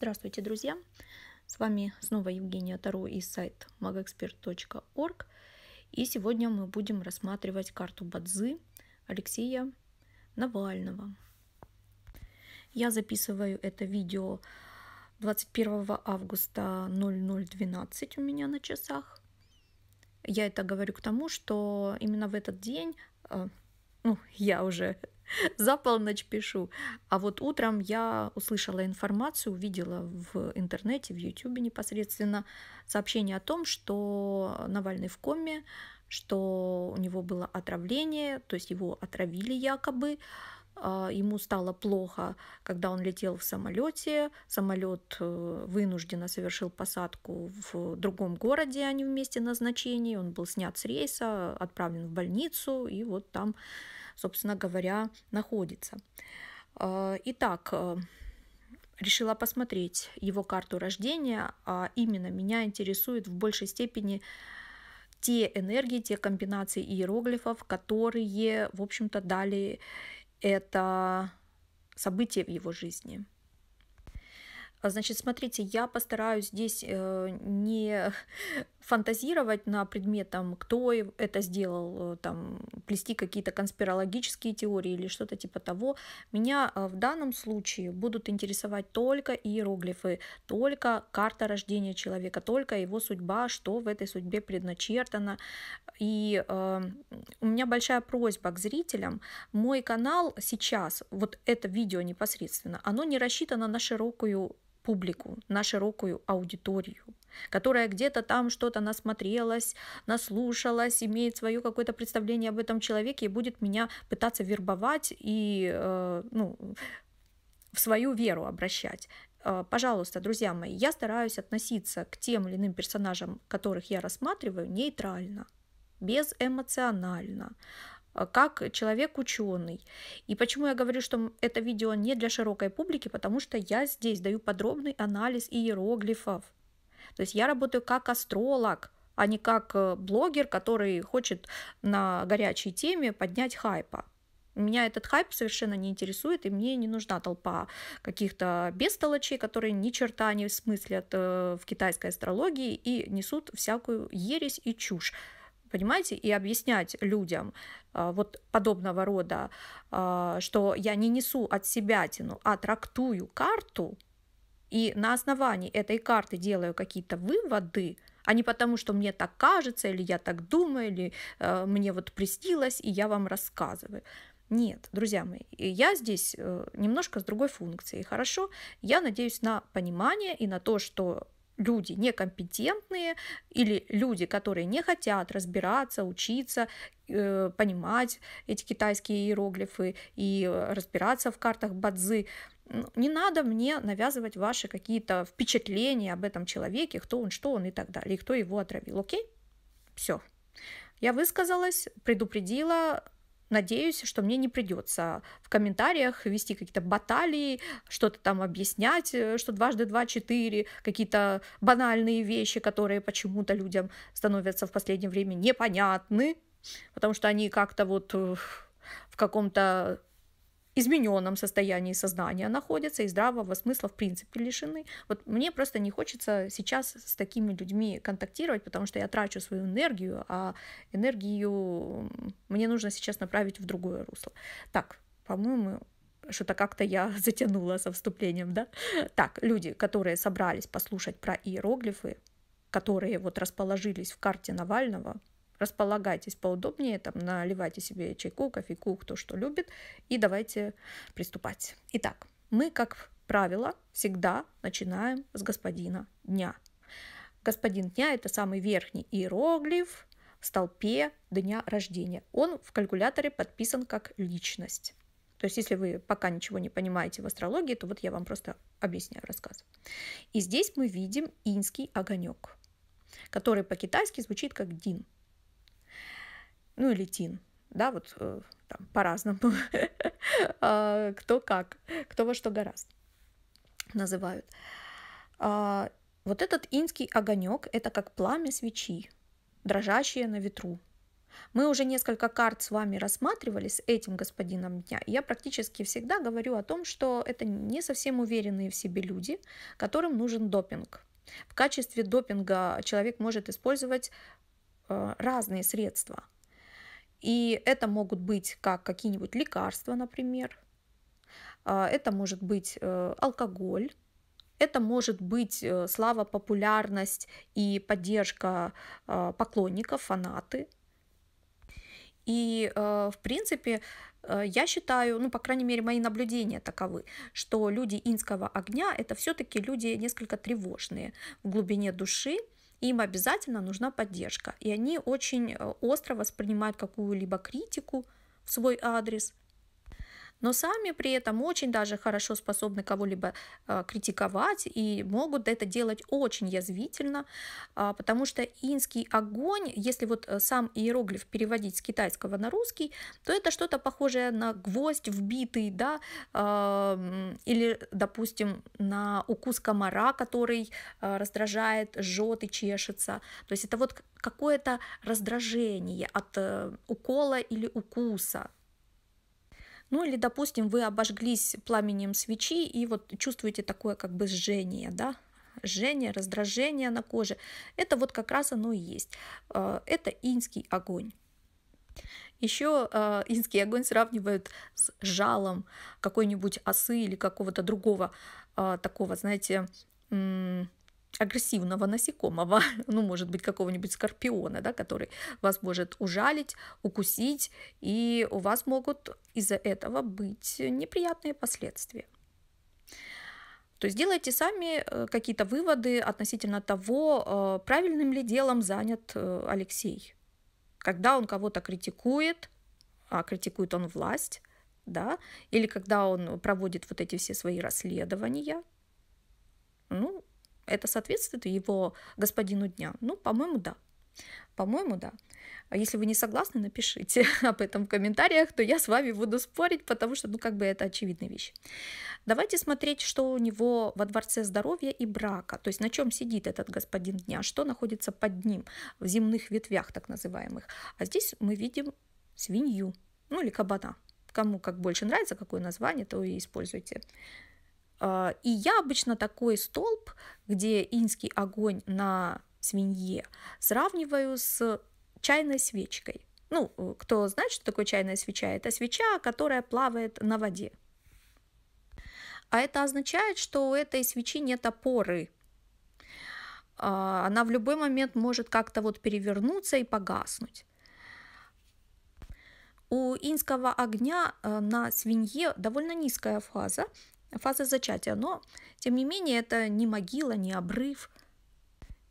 Здравствуйте, друзья! С вами снова Евгения Таро из сайта magexpert.org. И сегодня мы будем рассматривать карту Бадзы Алексея Навального. Я записываю это видео 21 августа 0012 у меня на часах. Я это говорю к тому, что именно в этот день, э, ну, я уже за полночь пишу. А вот утром я услышала информацию, увидела в интернете, в Ютубе непосредственно сообщение о том, что Навальный в коме, что у него было отравление, то есть его отравили якобы, а, ему стало плохо, когда он летел в самолете. Самолет э, вынужденно совершил посадку в другом городе, а не в месте назначения. Он был снят с рейса, отправлен в больницу, и вот там собственно говоря, находится. Э, итак, э, решила посмотреть его карту рождения, а именно меня интересует в большей степени те энергии, те комбинации иероглифов, которые, в общем-то, дали это событие в его жизни. А, значит, смотрите, я постараюсь здесь э, не фантазировать на предмет, там, кто это сделал, э, там, плести какие-то конспирологические теории или что-то типа того. Меня э, в данном случае будут интересовать только иероглифы, только карта рождения человека, только его судьба, что в этой судьбе предначертано. И э, у меня большая просьба к зрителям. Мой канал сейчас, вот это видео непосредственно, оно не рассчитано на широкую публику, на широкую аудиторию, которая где-то там что-то насмотрелась, наслушалась, имеет свое какое-то представление об этом человеке и будет меня пытаться вербовать и э, ну, в свою веру обращать. Э, пожалуйста, друзья мои, я стараюсь относиться к тем или иным персонажам, которых я рассматриваю, нейтрально, безэмоционально, Э, как человек-ученый. И почему я говорю, что это видео не для широкой публики, потому что я здесь даю подробный анализ иероглифов. То есть я работаю как астролог, а не как э, блогер, который хочет на горячей теме поднять хайпа. Меня этот хайп совершенно не интересует, и мне не нужна толпа каких-то бестолочей, которые ни черта не смыслят э, в китайской астрологии и несут всякую ересь и чушь понимаете, и объяснять людям а, вот подобного рода, а, что я не несу от себя тяну, а трактую карту, и на основании этой карты делаю какие-то выводы, а не потому, что мне так кажется, или я так думаю, или э, мне вот приснилось, и я вам рассказываю. Нет, друзья мои, я здесь э, немножко с другой функцией. Хорошо, я надеюсь на понимание и на то, что люди некомпетентные или люди, которые не хотят разбираться, учиться, э, понимать эти китайские иероглифы и э, разбираться в картах бадзы. Не надо мне навязывать ваши какие-то впечатления об этом человеке, кто он, что он и так далее, и кто его отравил. Окей? Все. Я высказалась, предупредила, Надеюсь, что мне не придется в комментариях вести какие-то баталии, что-то там объяснять, э, что дважды два четыре, какие-то банальные вещи, которые почему-то людям становятся в последнее время непонятны, потому что они как-то вот э, в каком-то измененном состоянии сознания находятся, и здравого смысла в принципе лишены. Вот мне просто не хочется сейчас с такими людьми контактировать, потому что я трачу свою энергию, а энергию мне нужно сейчас направить в другое русло. Так, по-моему, что-то как-то я затянула со вступлением, да? Так, люди, которые собрались послушать про иероглифы, которые вот расположились в карте Навального, располагайтесь поудобнее, там наливайте себе чайку, кофейку, кто что любит, и давайте приступать. Итак, мы, как правило, всегда начинаем с господина дня. Господин дня – это самый верхний иероглиф в столпе дня рождения. Он в калькуляторе подписан как личность. То есть, если вы пока ничего не понимаете в астрологии, то вот я вам просто объясняю, рассказ. И здесь мы видим инский огонек, который по-китайски звучит как дин – ну или тин, да, вот э, там, по-разному, а, кто как, кто во что гораст называют. А, вот этот инский огонек – это как пламя свечи, дрожащее на ветру. Мы уже несколько карт с вами рассматривали с этим господином дня. Я практически всегда говорю о том, что это не совсем уверенные в себе люди, которым нужен допинг. В качестве допинга человек может использовать э, разные средства – и это могут быть как какие-нибудь лекарства, например, а, это может быть э, алкоголь, это может быть э, слава, популярность и поддержка а, поклонников, фанаты. И, э, в принципе, я считаю, ну, по крайней мере, мои наблюдения таковы, что люди инского огня — это все таки люди несколько тревожные в глубине души, им обязательно нужна поддержка. И они очень э, остро воспринимают какую-либо критику в свой адрес, но сами при этом очень даже хорошо способны кого-либо а, критиковать и могут это делать очень язвительно, а, потому что инский огонь, если вот э, сам иероглиф переводить с китайского на русский, то это что-то похожее на гвоздь вбитый, да, а, или, допустим, на укус комара, который раздражает, жжет и чешется. То есть это вот какое-то раздражение от э, укола или укуса. Ну или, допустим, вы обожглись пламенем свечи и вот чувствуете такое как бы жжение, да, жжение, раздражение на коже. Это вот как раз оно и есть. Э, это инский огонь. Еще э, инский огонь сравнивают с жалом какой-нибудь осы или какого-то другого э, такого, знаете, агрессивного насекомого, ну, может быть, какого-нибудь скорпиона, да, который вас может ужалить, укусить, и у вас могут из-за этого быть неприятные последствия. То есть делайте сами э, какие-то выводы относительно того, э, правильным ли делом занят э, Алексей. Когда он кого-то критикует, а критикует он власть, да, или когда он проводит вот эти все свои расследования, ну, это соответствует его господину дня? Ну, по-моему, да. По-моему, да. А Если вы не согласны, напишите об этом в комментариях, то я с вами буду спорить, потому что, ну, как бы это очевидная вещь. Давайте смотреть, что у него во дворце здоровья и брака, то есть на чем сидит этот господин дня, что находится под ним, в земных ветвях так называемых. А здесь мы видим свинью, ну или кабана. Кому как больше нравится, какое название, то и используйте. А, и я обычно такой столб, где инский огонь на свинье, сравниваю с чайной свечкой. Ну, э, кто знает, что такое чайная свеча? Это свеча, которая плавает на воде. А это означает, что у этой свечи нет опоры. А, она в любой момент может как-то вот перевернуться и погаснуть. У инского огня э, на свинье довольно низкая фаза, фазы зачатия. Но, тем не менее, это не могила, не обрыв,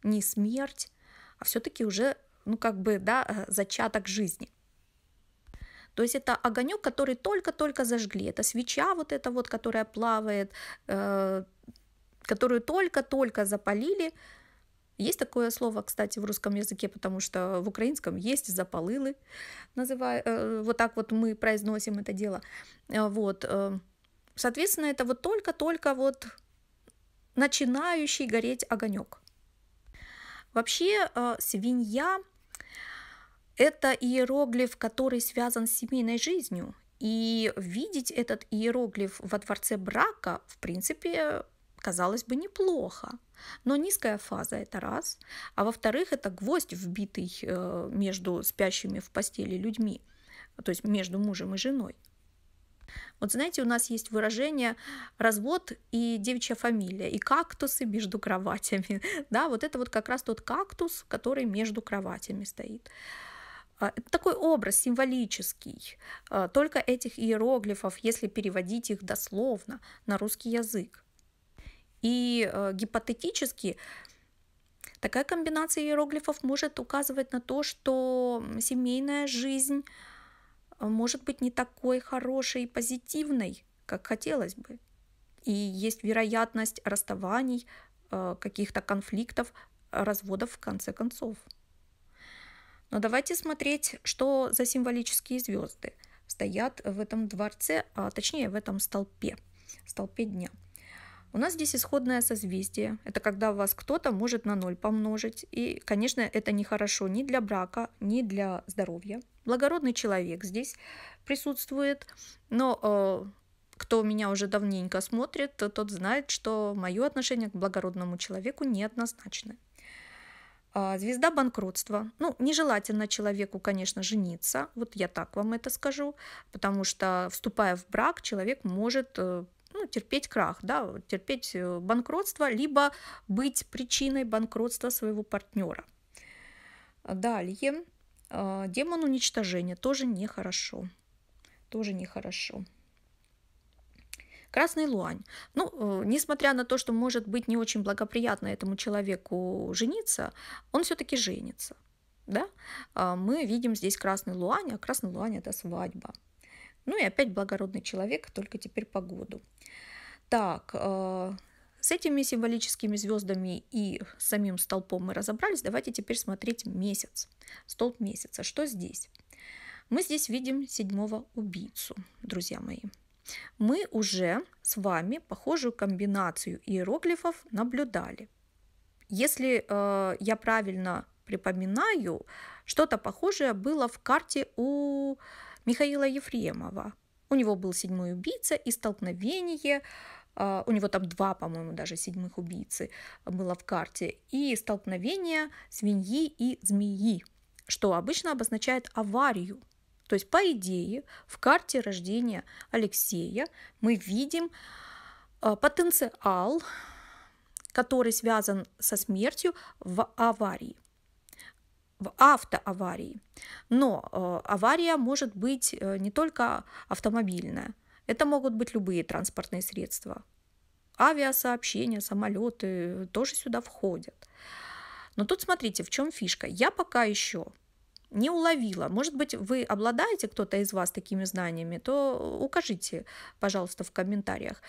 не смерть, а все-таки уже, ну как бы, да, э, зачаток жизни. То есть это огонек, который только-только зажгли. Это свеча вот эта вот, которая плавает, э, которую только-только запалили. Есть такое слово, кстати, в русском языке, потому что в украинском есть запалылы. Называю, э, вот так вот мы произносим это дело. Э, вот. Э, Соответственно, это вот только-только вот начинающий гореть огонек. Вообще, э, свинья – это иероглиф, который связан с семейной жизнью. И видеть этот иероглиф во дворце брака, в принципе, казалось бы, неплохо. Но низкая фаза – это раз. А во-вторых, это гвоздь, вбитый э, между спящими в постели людьми, то есть между мужем и женой. Вот знаете, у нас есть выражение «развод» и «девичья фамилия», и «кактусы между кроватями». Да, вот это вот как раз тот кактус, который между кроватями стоит. А, это такой образ символический. А, только этих иероглифов, если переводить их дословно на русский язык. И а, гипотетически такая комбинация иероглифов может указывать на то, что семейная жизнь а, может быть не такой хорошей и позитивной, как хотелось бы. И есть вероятность расставаний, а, каких-то конфликтов, разводов в конце концов. Но давайте смотреть, что за символические звезды стоят в этом дворце, а точнее в этом столпе, столпе дня – у нас здесь исходное созвездие. Это когда вас кто-то может на ноль помножить. И, конечно, это нехорошо ни для брака, ни для здоровья. Благородный человек здесь присутствует, но э, кто меня уже давненько смотрит, тот знает, что мое отношение к благородному человеку неоднозначно. Э, звезда банкротства. Ну, нежелательно человеку, конечно, жениться. Вот я так вам это скажу, потому что, вступая в брак, человек может э, ну, терпеть крах, да, терпеть э, банкротство, либо быть причиной банкротства своего партнера. Далее, а, демон уничтожения тоже нехорошо. Тоже нехорошо. Красный луань. Ну, э, несмотря на то, что может быть не очень благоприятно этому человеку жениться, он все-таки женится. Да? А, мы видим здесь красный луань, а красный луань это свадьба. Ну и опять благородный человек, только теперь по году. Так, э, с этими символическими звездами и самим столпом мы разобрались. Давайте теперь смотреть месяц, столб месяца. Что здесь? Мы здесь видим седьмого убийцу, друзья мои. Мы уже с вами похожую комбинацию иероглифов наблюдали. Если э, я правильно припоминаю, что-то похожее было в карте у Михаила Ефремова. У него был седьмой убийца и столкновение а, у него там два, по-моему, даже седьмых убийцы было в карте, и столкновение свиньи и змеи, что обычно обозначает аварию. То есть, по идее, в карте рождения Алексея мы видим а, потенциал, который связан со смертью в аварии в автоаварии. Но э, авария может быть э, не только автомобильная. Это могут быть любые транспортные средства. Авиасообщения, самолеты э, тоже сюда входят. Но тут смотрите, в чем фишка. Я пока еще не уловила. Может быть, вы обладаете кто-то из вас такими знаниями, то укажите, пожалуйста, в комментариях.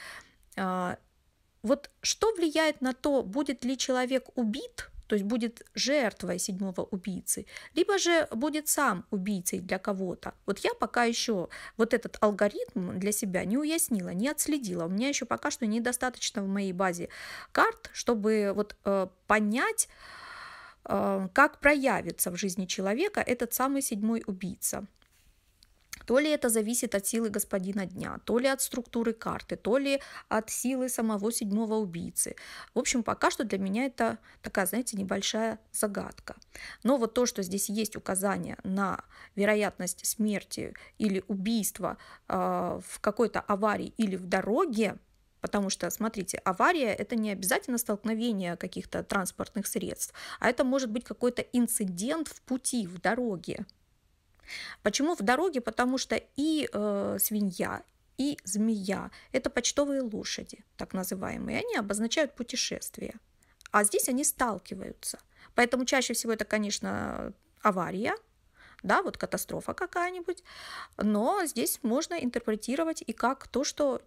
А, вот что влияет на то, будет ли человек убит то есть будет жертвой седьмого убийцы, либо же будет сам убийцей для кого-то. Вот я пока еще вот этот алгоритм для себя не уяснила, не отследила. У меня еще пока что недостаточно в моей базе карт, чтобы вот э, понять, э, как проявится в жизни человека этот самый седьмой убийца. То ли это зависит от силы господина дня, то ли от структуры карты, то ли от силы самого седьмого убийцы. В общем, пока что для меня это такая, знаете, небольшая загадка. Но вот то, что здесь есть указание на вероятность смерти или убийства э, в какой-то аварии или в дороге, Потому что, смотрите, авария это не обязательно столкновение каких-то транспортных средств, а это может быть какой-то инцидент в пути, в дороге. Почему в дороге? Потому что и э, свинья, и змея – это почтовые лошади, так называемые. Они обозначают путешествие, а здесь они сталкиваются. Поэтому чаще всего это, конечно, авария, да, вот катастрофа какая-нибудь, но здесь можно интерпретировать и как то, что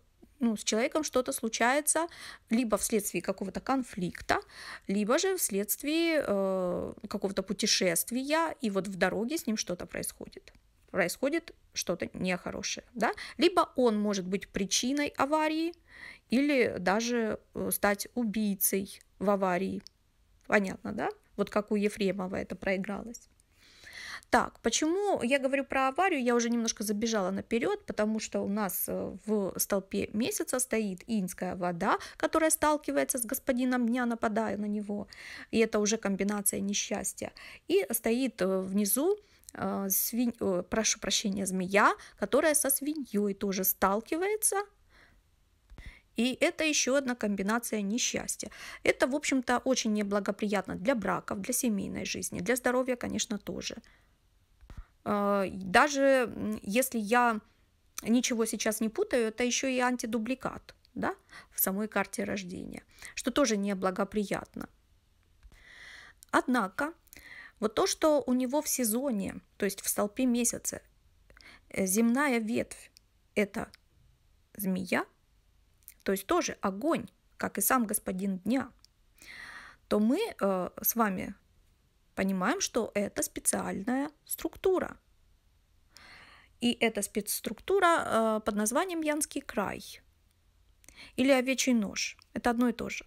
ну, с человеком что-то случается либо вследствие какого-то конфликта, либо же вследствие э, какого-то путешествия, и вот в дороге с ним что-то происходит происходит что-то нехорошее, да? Либо он может быть причиной аварии или даже э, стать убийцей в аварии. Понятно, да? Вот как у Ефремова это проигралось. Так, почему я говорю про аварию, я уже немножко забежала наперед, потому что у нас э, в столпе месяца стоит инская вода, которая сталкивается с господином дня, нападая на него, и это уже комбинация несчастья. И стоит э, внизу э, свинь, прошу прощения, змея, которая со свиньей тоже сталкивается, и это еще одна комбинация несчастья. Это, в общем-то, очень неблагоприятно для браков, для семейной жизни, для здоровья, конечно, тоже. Э, даже если я ничего сейчас не путаю, это еще и антидубликат да, в самой карте рождения, что тоже неблагоприятно. Однако, вот то, что у него в сезоне, то есть в столпе месяца, э, земная ветвь – это змея, то есть тоже огонь, как и сам господин дня, то мы э, с вами понимаем, что это специальная структура. И эта спецструктура э, под названием Янский край или овечий нож. Это одно и то же.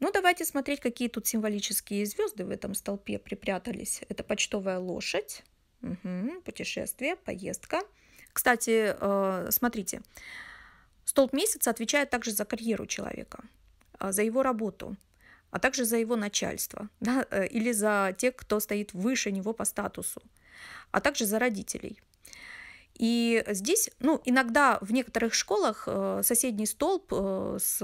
Ну, давайте смотреть, какие тут символические звезды в этом столпе припрятались. Это почтовая лошадь, угу, путешествие, поездка. Кстати, э, смотрите, Столб месяца отвечает также за карьеру человека, а, за его работу, а также за его начальство да, э, или за тех, кто стоит выше него по статусу, а также за родителей. И здесь, ну, иногда в некоторых школах э, соседний столб э, с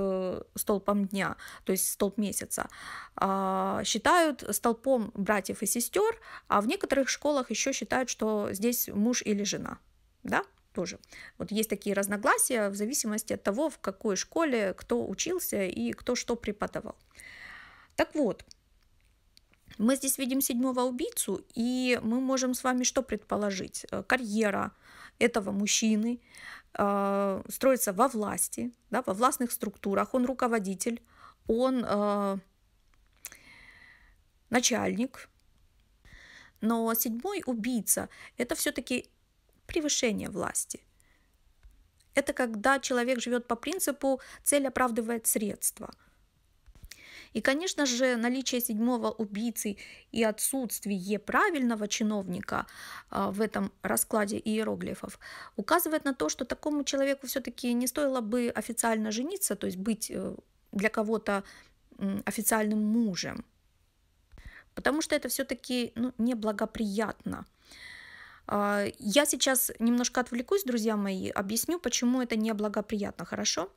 столпом дня, то есть столб месяца, а, считают столпом братьев и сестер, а в некоторых школах еще считают, что здесь муж или жена, да? тоже. Вот есть такие разногласия в зависимости от того, в какой школе кто учился и кто что преподавал. Так вот, мы здесь видим седьмого убийцу, и мы можем с вами что предположить? Э, карьера этого мужчины э, строится во власти, да, во властных структурах, он руководитель, он э, начальник. Но седьмой убийца – это все-таки превышение власти. Это когда человек живет по принципу «цель оправдывает средства». И, конечно же, наличие седьмого убийцы и отсутствие правильного чиновника а, в этом раскладе иероглифов указывает на то, что такому человеку все-таки не стоило бы официально жениться, то есть быть э, для кого-то официальным мужем, потому что это все-таки ну, неблагоприятно. благоприятно а, я сейчас немножко отвлекусь, друзья мои, объясню, почему это не благоприятно, хорошо?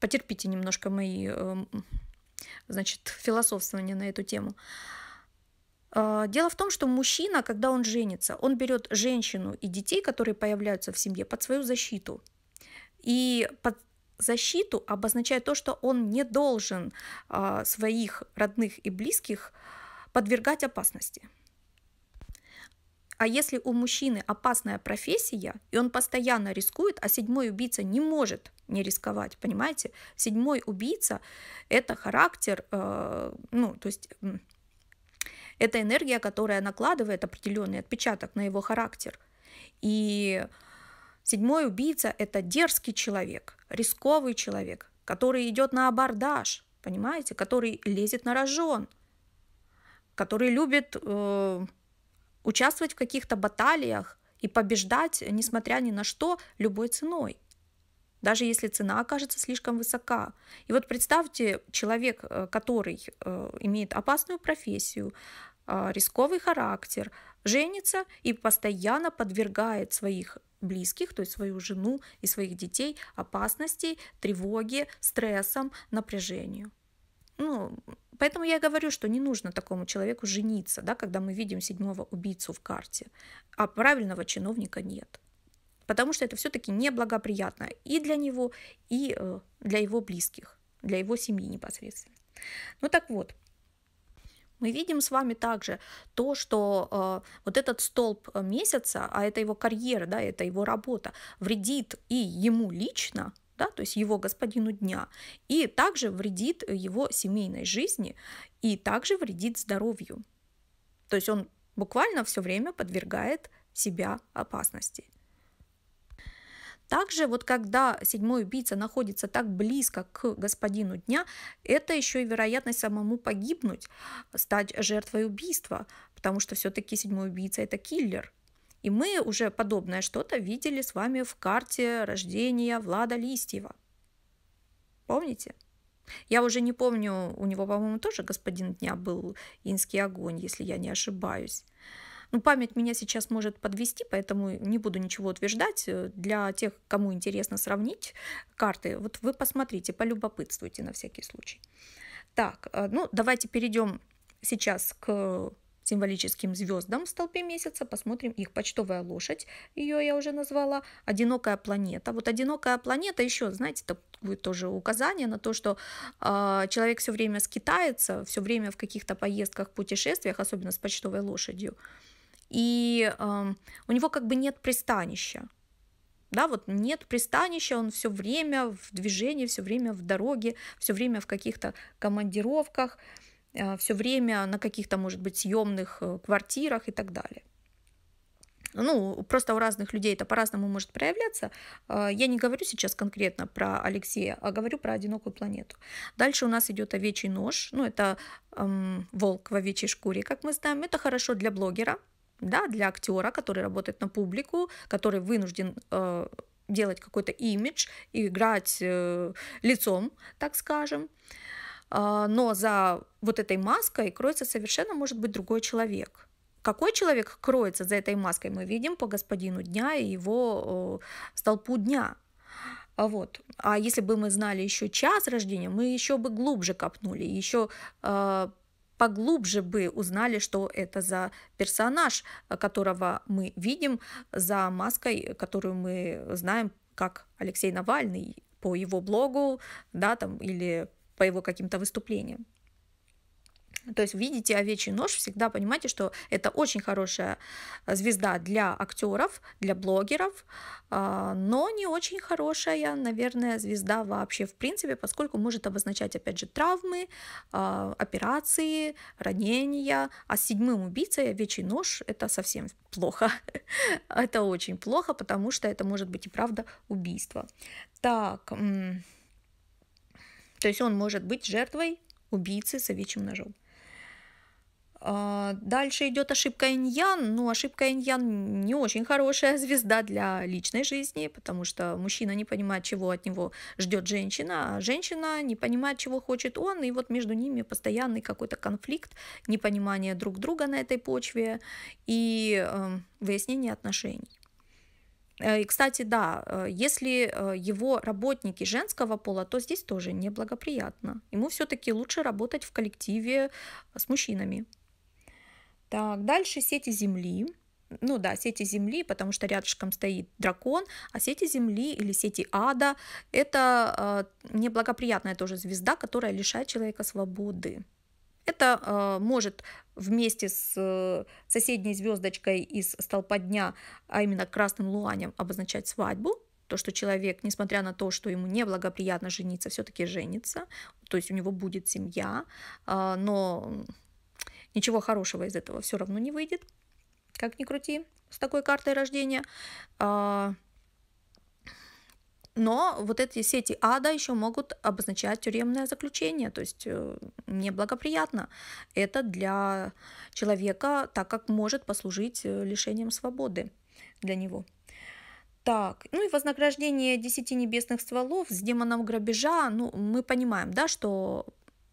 Потерпите немножко мои, эм, значит, философствования на эту тему. А, дело в том, что мужчина, когда он женится, он берет женщину и детей, которые появляются в семье, под свою защиту. И под защиту обозначает то, что он не должен а, своих родных и близких подвергать опасности. А если у мужчины опасная профессия, и он постоянно рискует, а седьмой убийца не может не рисковать, понимаете? Седьмой убийца — это характер, э, ну, то есть э, это энергия, которая накладывает определенный отпечаток на его характер. И седьмой убийца — это дерзкий человек, рисковый человек, который идет на абордаж, понимаете, который лезет на рожон, который любит... Э, участвовать в каких-то баталиях и побеждать, несмотря ни на что, любой ценой даже если цена окажется слишком высока. И вот представьте, человек, э, который э, имеет опасную профессию, э, рисковый характер, женится и постоянно подвергает своих близких, то есть свою жену и своих детей опасностей, тревоге, стрессам, напряжению. Ну, Поэтому я говорю, что не нужно такому человеку жениться, да, когда мы видим седьмого убийцу в карте, а правильного чиновника нет. Потому что это все-таки неблагоприятно и для него, и э, для его близких, для его семьи непосредственно. Ну так вот, мы видим с вами также то, что э, вот этот столб э, месяца, а это его карьера, да, это его работа, вредит и ему лично, да, то есть его господину дня, и также вредит э, его семейной жизни, и также вредит здоровью. То есть он буквально все время подвергает себя опасности. Также вот когда седьмой убийца находится так близко к господину дня, это еще и вероятность самому погибнуть, стать жертвой убийства, потому что все-таки седьмой убийца это киллер, и мы уже подобное что-то видели с вами в карте рождения Влада Листьева. Помните? Я уже не помню, у него, по-моему, тоже господин дня был инский огонь, если я не ошибаюсь. Ну, память меня сейчас может подвести, поэтому не буду ничего утверждать. Для тех, кому интересно сравнить карты, вот вы посмотрите, полюбопытствуйте на всякий случай. Так, э, ну, давайте перейдем сейчас к символическим звездам в столпе месяца. Посмотрим их почтовая лошадь, ее я уже назвала, одинокая планета. Вот одинокая планета еще, знаете, такое тоже указание на то, что э, человек все время скитается, все время в каких-то поездках, путешествиях, особенно с почтовой лошадью. И э, у него как бы нет пристанища. Да, вот нет пристанища, он все время в движении, все время в дороге, все время в каких-то командировках. Э, все время на каких-то, может быть, съемных э, квартирах и так далее. Ну, просто у разных людей это по-разному может проявляться. Э, я не говорю сейчас конкретно про Алексея, а говорю про одинокую планету. Дальше у нас идет овечий нож. Ну, это эм, волк в овечьей шкуре, как мы знаем. Это хорошо для блогера, да, для актера, который работает на публику, который вынужден э, делать какой-то имидж, играть э, лицом, так скажем. Э, а, но за вот этой маской кроется совершенно, может быть, другой человек. Какой человек кроется за этой маской, мы видим по господину дня и его э, столпу дня. А вот. А если бы мы знали еще час рождения, мы еще бы глубже копнули, еще а, поглубже бы узнали, что это за персонаж, которого мы видим за маской, которую мы знаем как Алексей Навальный по его блогу, да, там, или по его каким-то выступлениям. То есть видите овечий нож, всегда понимаете, что это очень хорошая э, звезда для актеров, для блогеров, а, но не очень хорошая, наверное, звезда вообще в принципе, поскольку может обозначать, опять же, травмы, а, операции, ранения, а с седьмым убийцей овечий нож — это совсем плохо. это очень плохо, потому что это может быть и правда убийство. Так, то есть он может быть жертвой убийцы с овечьим ножом. А, дальше идет ошибка иньян. Ну, ошибка иньян не очень хорошая звезда для личной жизни, потому что мужчина не понимает, чего от него ждет женщина, а женщина не понимает, чего хочет он. И вот между ними постоянный какой-то конфликт, непонимание друг друга на этой почве и э, выяснение отношений. Э, и, кстати, да, э, если э, его работники женского пола, то здесь тоже неблагоприятно. Ему все-таки лучше работать в коллективе с мужчинами. Так, дальше сети Земли. Ну да, сети Земли, потому что рядышком стоит дракон, а сети Земли или сети Ада – это неблагоприятная тоже звезда, которая лишает человека свободы. Это а, может вместе с э, соседней звездочкой из столпа дня, а именно красным луанем, обозначать свадьбу, то, что человек, несмотря на то, что ему неблагоприятно жениться, все-таки женится, то есть у него будет семья, а, но ничего хорошего из этого все равно не выйдет, как ни крути, с такой картой рождения. А, но вот эти сети ада еще могут обозначать тюремное заключение, то есть э, неблагоприятно. Это для человека, так как может послужить э, лишением свободы для него. Так, ну и вознаграждение десяти небесных стволов с демоном грабежа, ну, мы понимаем, да, что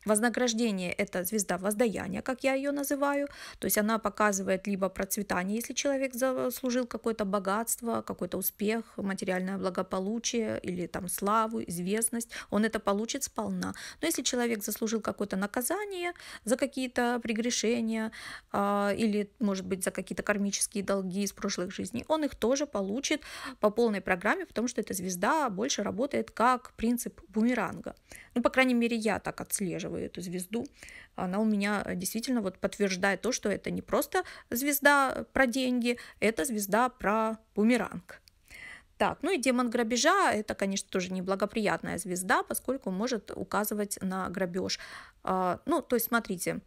Вознаграждение – это звезда воздаяния, как я ее называю. То есть она показывает либо процветание, если человек заслужил какое-то богатство, какой-то успех, материальное благополучие или там славу, известность, он это получит сполна. Но если человек заслужил какое-то наказание за какие-то прегрешения а, или, может быть, за какие-то кармические долги из прошлых жизней, он их тоже получит по полной программе, потому что эта звезда больше работает как принцип бумеранга. Ну, по крайней мере, я так отслеживаю рассматриваю эту звезду, она у меня действительно вот подтверждает то, что это не просто звезда про деньги, это звезда про бумеранг. Так, ну и демон грабежа – это, конечно, тоже неблагоприятная звезда, поскольку может указывать на грабеж. А, ну, то есть, смотрите,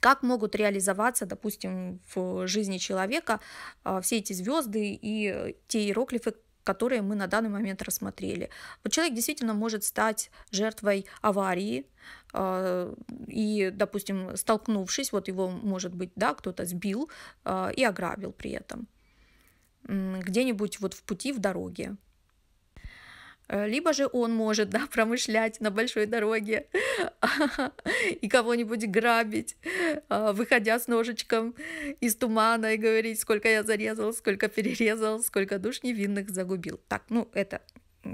как могут реализоваться, допустим, в жизни человека а, все эти звезды и э, те иероглифы, которые мы на данный момент рассмотрели. Вот человек действительно может стать жертвой аварии, э, и, допустим, столкнувшись, вот его, может быть, да, кто-то сбил э, и ограбил при этом где-нибудь вот в пути, в дороге. Э, либо же он может да, промышлять на большой дороге и кого-нибудь грабить, а, выходя с ножичком из тумана и говорить, сколько я зарезал, сколько перерезал, сколько душ невинных загубил. Так, ну это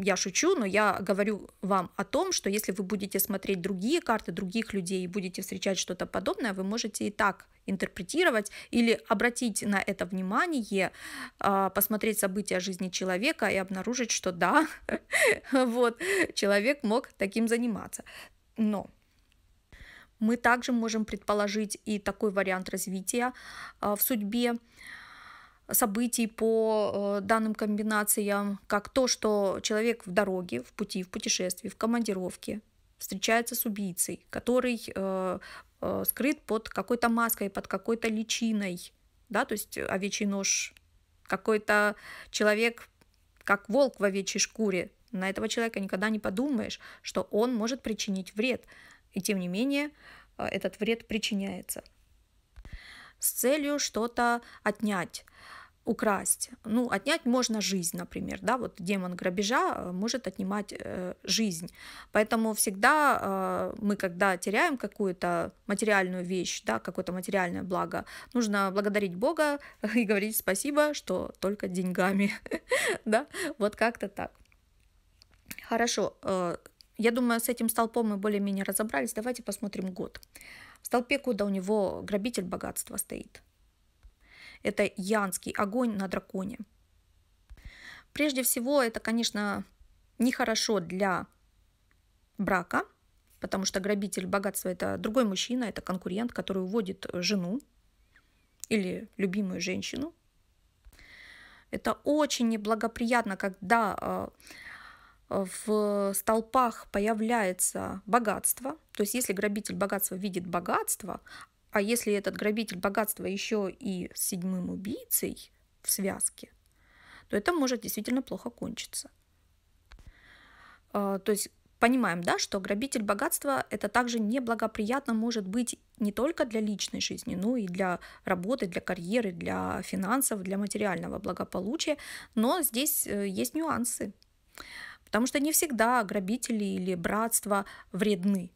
я шучу, но я говорю вам о том, что если вы будете смотреть другие карты других людей и будете встречать что-то подобное, вы можете и так интерпретировать или обратить на это внимание, а, посмотреть события жизни человека и обнаружить, что да, вот, человек мог таким заниматься. Но мы также можем предположить и такой вариант развития а, в судьбе, событий по э, данным комбинациям, как то, что человек в дороге, в пути, в путешествии, в командировке встречается с убийцей, который э, э, скрыт под какой-то маской, под какой-то личиной, да, то есть овечий нож, какой-то человек, как волк в овечьей шкуре. На этого человека никогда не подумаешь, что он может причинить вред. И тем не менее, э, этот вред причиняется с целью что-то отнять украсть. Ну, отнять можно жизнь, например, да, вот демон грабежа э, может отнимать э, жизнь. Поэтому всегда э, мы, когда теряем какую-то материальную вещь, да, какое-то материальное благо, нужно благодарить Бога и говорить спасибо, что только деньгами, да, вот как-то так. Хорошо, э, я думаю, с этим столпом мы более-менее разобрались. Давайте посмотрим год. В столпе, куда у него грабитель богатства стоит – это янский огонь на драконе. Прежде всего, это, конечно, нехорошо для брака, потому что грабитель богатства – это другой мужчина, это конкурент, который уводит жену или любимую женщину. Это очень неблагоприятно, когда а, а, в столпах появляется богатство. То есть если грабитель богатства видит богатство, а если этот грабитель богатства еще и с седьмым убийцей в связке, то это может действительно плохо кончиться. А, то есть понимаем, да, что грабитель богатства это также неблагоприятно может быть не только для личной жизни, но и для работы, для карьеры, для финансов, для материального благополучия. Но здесь э, есть нюансы. Потому что не всегда грабители или братство вредны.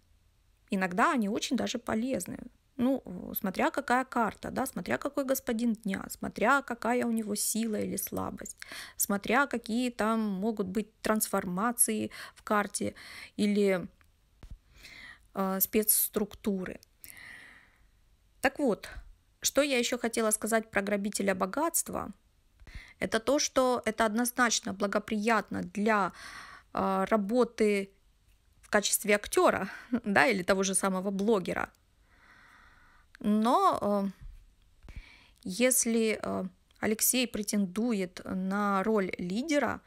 Иногда они очень даже полезны. Ну, смотря какая карта, да, смотря какой господин дня, смотря какая у него сила или слабость, смотря какие там могут быть трансформации в карте или э, спецструктуры. Так вот, что я еще хотела сказать про грабителя богатства, это то, что это однозначно благоприятно для э, работы в качестве актера, да, или того же самого блогера – но э, если э, Алексей претендует на роль лидера,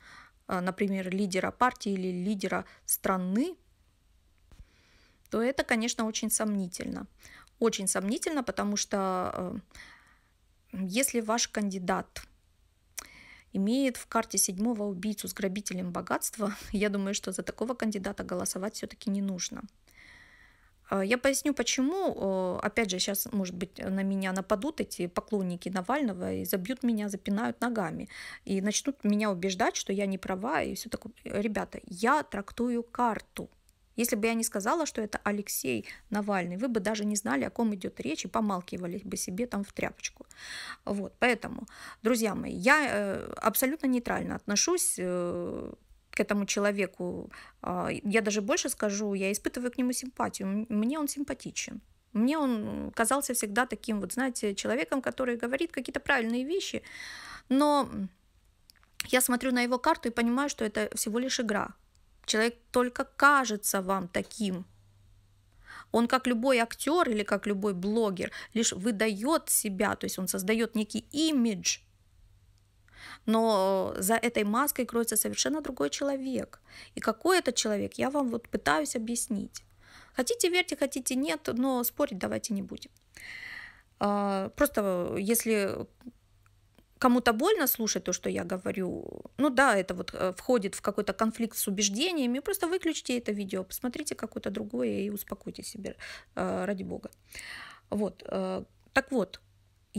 э, например, лидера партии или лидера страны, то это, конечно, очень сомнительно. Очень сомнительно, потому что если ваш кандидат имеет в карте седьмого убийцу с грабителем богатства, я думаю, что за такого кандидата голосовать все-таки не нужно. А, я поясню, почему. Э, опять же, сейчас, может быть, на меня нападут эти поклонники Навального и забьют меня, запинают ногами. И начнут меня убеждать, что я не права и все такое. Ребята, я трактую карту. Если бы я не сказала, что это Алексей Навальный, вы бы даже не знали, о ком идет речь, и помалкивали бы себе там в тряпочку. Вот, поэтому, друзья мои, я э, абсолютно нейтрально отношусь э, к этому человеку. А, я даже больше скажу, я испытываю к нему симпатию. Мне он симпатичен. Мне он казался всегда таким, вот знаете, человеком, который говорит какие-то правильные вещи, но я смотрю на его карту и понимаю, что это всего лишь игра. Человек только кажется вам таким. Он как любой актер или как любой блогер лишь выдает себя, то есть он создает некий имидж – но э, за этой маской кроется совершенно другой человек. И какой этот человек, я вам вот пытаюсь объяснить. Хотите верьте, хотите нет, но спорить давайте не будем. А, просто э, если кому-то больно слушать то, что я говорю, ну да, это вот э, входит в какой-то конфликт с убеждениями, просто выключите это видео, посмотрите какое-то другое и успокойте себя, ради бога. Вот, так вот,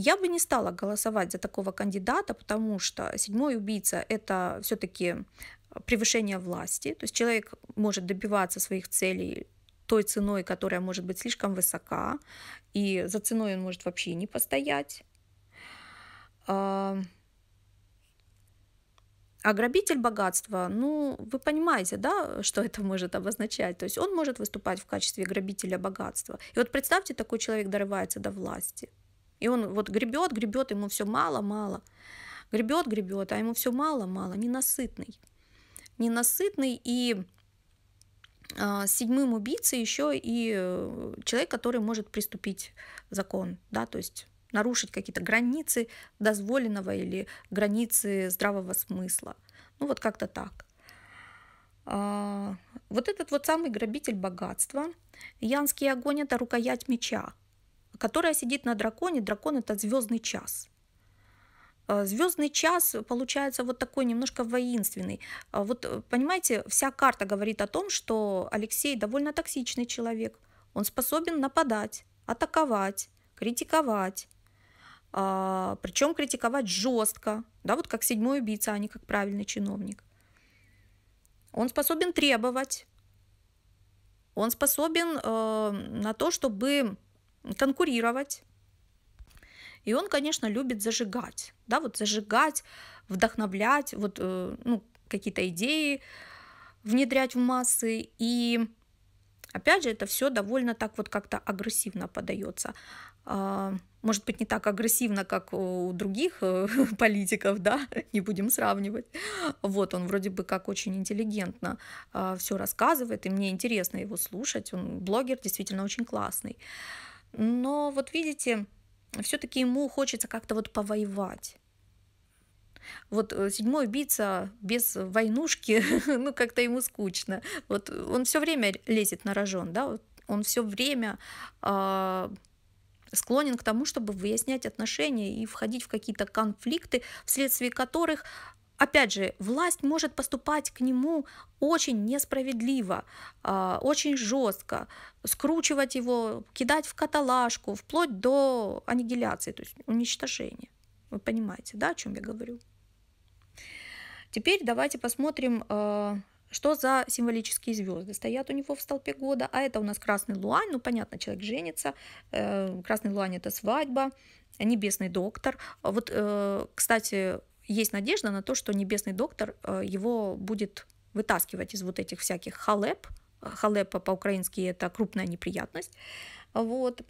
я бы не стала голосовать за такого кандидата, потому что седьмой убийца — это все-таки превышение власти, то есть человек может добиваться своих целей той ценой, которая может быть слишком высока, и за ценой он может вообще не постоять. А, а грабитель богатства, ну, вы понимаете, да, что это может обозначать. То есть он может выступать в качестве грабителя богатства. И вот представьте, такой человек дорывается до власти. И он вот гребет, гребет, ему все мало-мало. Гребет, гребет, а ему все мало-мало, ненасытный. Ненасытный и а, седьмым убийцей еще и э, человек, который может приступить закон, да, то есть нарушить какие-то границы дозволенного или границы здравого смысла. Ну вот как-то так. А, вот этот вот самый грабитель богатства. Янский огонь – это рукоять меча которая сидит на драконе. Дракон это звездный час. Э, звездный час получается вот такой немножко воинственный. Э, вот э, понимаете, вся карта говорит о том, что Алексей довольно токсичный человек. Он способен нападать, атаковать, критиковать. А, Причем критиковать жестко, да, вот как седьмой убийца, а не как правильный чиновник. Он способен требовать, он способен э, на то, чтобы конкурировать. И он, конечно, любит зажигать, да, вот зажигать, вдохновлять, вот, э, ну, какие-то идеи внедрять в массы. И опять же, это все довольно так вот как-то агрессивно подается. А, может быть, не так агрессивно, как у других э, политиков, да, не будем сравнивать. Вот он вроде бы как очень интеллигентно а, все рассказывает, и мне интересно его слушать. Он блогер действительно очень классный. Но вот видите, все-таки ему хочется как-то вот повоевать. Вот э, седьмой убийца без войнушки, ну как-то ему скучно. Вот он все время лезет на рожон, да, вот он все время э, склонен к тому, чтобы выяснять отношения и входить в какие-то конфликты, вследствие которых опять же, власть может поступать к нему очень несправедливо, а, очень жестко, скручивать его, кидать в каталажку, вплоть до аннигиляции, то есть уничтожения. Вы понимаете, да, о чем я говорю? Теперь давайте посмотрим, а, что за символические звезды стоят у него в столпе года. А это у нас красный луань, ну понятно, человек женится. Э, красный луань это свадьба, небесный доктор. Вот, э, кстати, есть надежда на то, что небесный доктор э, его будет вытаскивать из вот этих всяких халеп. Э, халепа по-украински это крупная неприятность. Вот.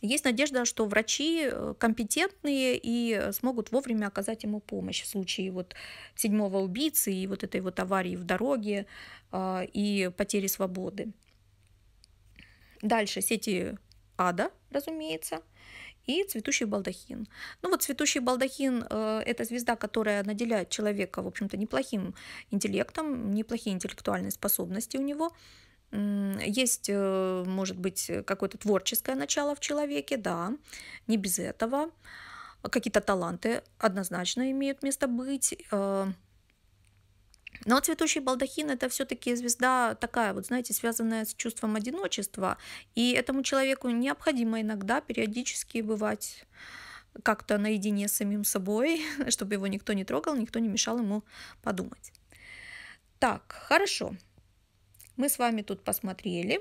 Есть надежда, что врачи э, компетентные и смогут вовремя оказать ему помощь в случае вот седьмого убийцы и вот этой вот аварии в дороге и потери свободы. Дальше сети ада, разумеется – и цветущий балдахин. Ну вот цветущий балдахин э, – это звезда, которая наделяет человека, в общем-то, неплохим интеллектом, неплохие интеллектуальные способности у него. Есть, э, может быть, какое-то творческое начало в человеке, да, не без этого. Какие-то таланты однозначно имеют место быть. Э, но цветущий балдахин это все-таки звезда такая, вот знаете, связанная с чувством одиночества. И этому человеку необходимо иногда периодически бывать как-то наедине с самим собой, чтобы его никто не трогал, никто не мешал ему подумать. Так, хорошо. Мы с вами тут посмотрели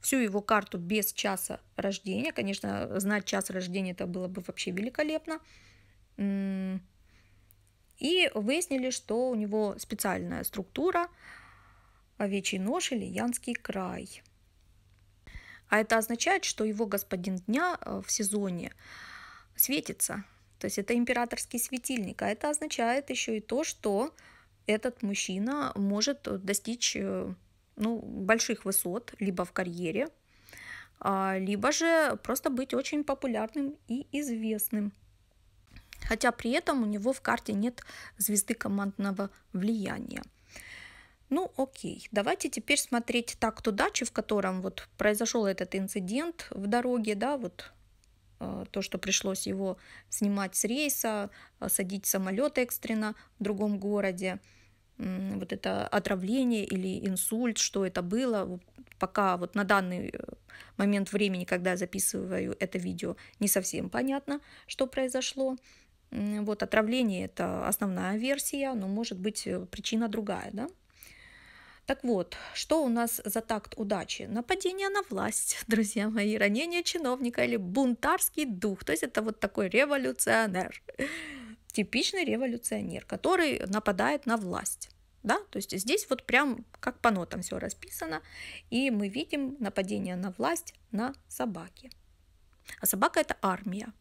всю его карту без часа рождения. Конечно, знать час рождения это было бы вообще великолепно. И выяснили, что у него специальная структура овечий нож или янский край. А это означает, что его господин дня э, в сезоне светится. То есть это императорский светильник. А это означает еще и то, что этот мужчина может достичь э, ну, больших высот либо в карьере, а, либо же просто быть очень популярным и известным хотя при этом у него в карте нет звезды командного влияния. Ну окей, давайте теперь смотреть так ту в котором вот произошел этот инцидент в дороге, да, вот э, то, что пришлось его снимать с рейса, э, садить самолет экстренно в другом городе, вот это отравление или инсульт, что это было, пока вот на данный э, момент времени, когда я записываю это видео, не совсем понятно, что произошло. Вот отравление – это основная версия, но может быть э, причина другая, да? Так вот, что у нас за такт удачи? Нападение на власть, друзья мои, ранение чиновника или бунтарский дух. То есть это вот такой революционер, типичный революционер, который нападает на власть. Да? То есть здесь вот прям как по нотам все расписано, и мы видим нападение на власть на собаке. А собака это армия,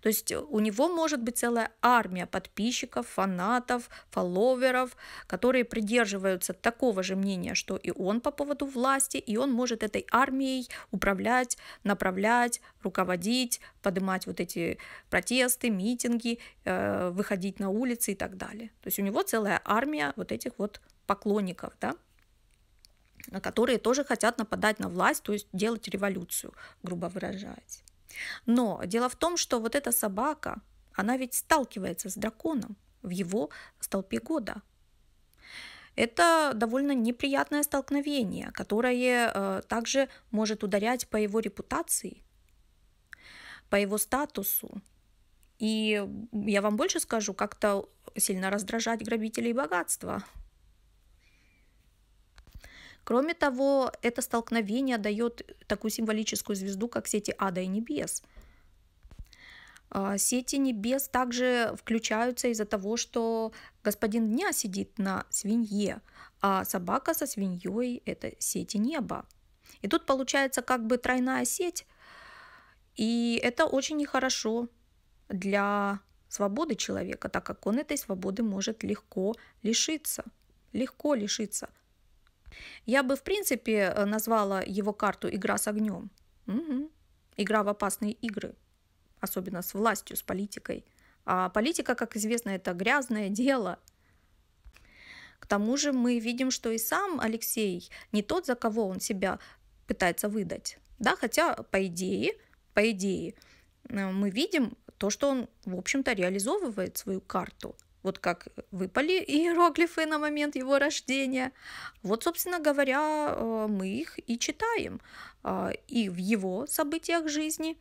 то есть у него может быть целая армия подписчиков, фанатов, фолловеров, которые придерживаются такого же мнения, что и он по поводу власти, и он может этой армией управлять, направлять, руководить, поднимать вот эти протесты, митинги, э, выходить на улицы и так далее. То есть у него целая армия вот этих вот поклонников, да, которые тоже хотят нападать на власть, то есть делать революцию, грубо выражаясь. Но дело в том, что вот эта собака, она ведь сталкивается с драконом в его столпе года. Это довольно неприятное столкновение, которое э, также может ударять по его репутации, по его статусу. И я вам больше скажу, как-то сильно раздражать грабителей богатства, Кроме того, это столкновение дает такую символическую звезду, как сети ада и небес. А, сети небес также включаются из-за того, что господин дня сидит на свинье, а собака со свиньей – это сети неба. И тут получается как бы тройная сеть, и это очень нехорошо для свободы человека, так как он этой свободы может легко лишиться. Легко лишиться – я бы, в принципе, э, назвала его карту «Игра с огнем». Угу. Игра в опасные игры, особенно с властью, с политикой. А политика, как известно, это грязное дело. К тому же мы видим, что и сам Алексей не тот, за кого он себя пытается выдать. Да, хотя, по идее, по идее, э, мы видим то, что он, в общем-то, реализовывает свою карту – вот как выпали иероглифы на момент его рождения. Вот, собственно говоря, э, мы их и читаем э, и в его событиях жизни,